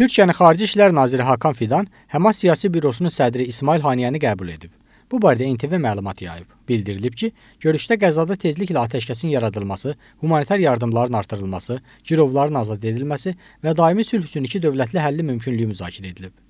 Türkiyənin Xarici İşlər naziri Hakan Fidan Həmas siyasi bürosunun sədri İsmail Haniyəni qəbul edib. Bu barədə NTV məlumat yayıb. Bildirilib ki, görüşdə Qəzada tezliklə atəşkəsin yaradılması, humanitar yardımların artırılması, girovların azad edilməsi və daimi sülh üçün iki dövlətli həlli mümkünlüyü müzakirə edilib.